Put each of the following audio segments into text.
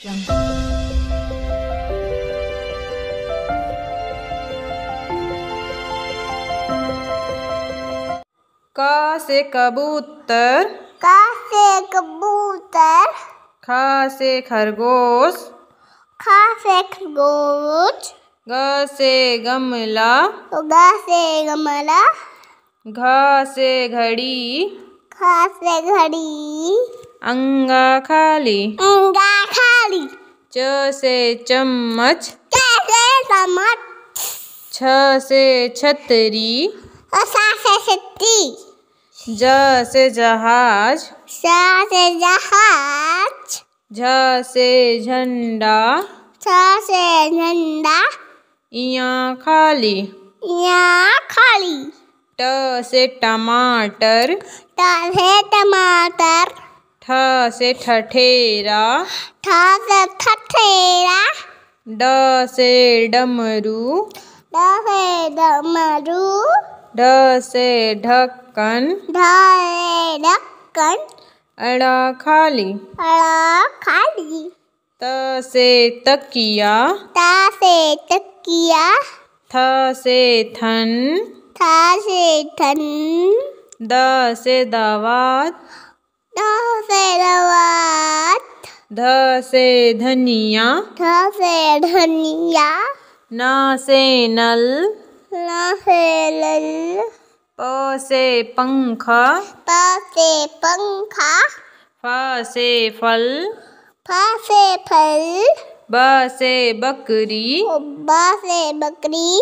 क से कबूतर का से कबूतर ख से खरगोश खा से खरगोश ग से गमला ग से गमला घ से घड़ी घ से घड़ी अंगा खाली अंगा खाली च से चम्मच च से चम्मच छ से छतरी से छतरी ज से जहाज स से जहाज झ से झंडा छ से झंडा इया खाली इया खाली ट से टमाटर ट से टमाटर ठ से ठठेरा ठ से ठठेरा ड से डमरू ड से डमरू ड से ढक्कन ढ से ढक्कन अड़ा खाली अड़ा खाली त से तकिया त से तकिया थ से थन थ से थन द से दावत ध से धनिया ध से धनिया न से नल न से नल प से पंख प से पंखा फ से फल फ से फल ब से बकरी ब से बकरी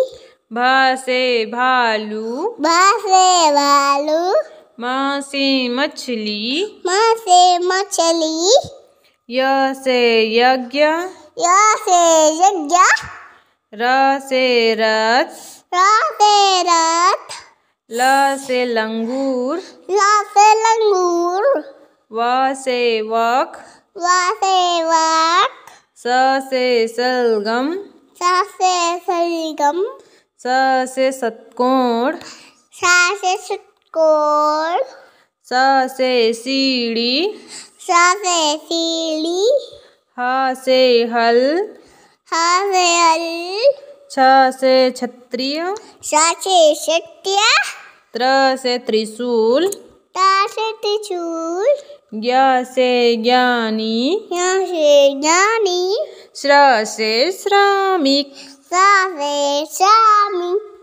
भ से भालू भ से भालू माँ से मछली माँ से मछली य से यज्ञ य से यज्ञ र से रथ र से रथ ल से लंगूर ल से लंगूर व से वक व से वक स से सलगम स से सलगम स से सतकोण स से सतकोण कोल स से सीढ़ी स से सीढ़ी ह से हल ह से हल छ से क्षत्रिय छ से क्षत्रिय त्र से त्रिशूल त से त्रिशूल ज्ञ से ज्ञानी ज्ञ से ज्ञानी श्र से श्रामिक स से श्रामिक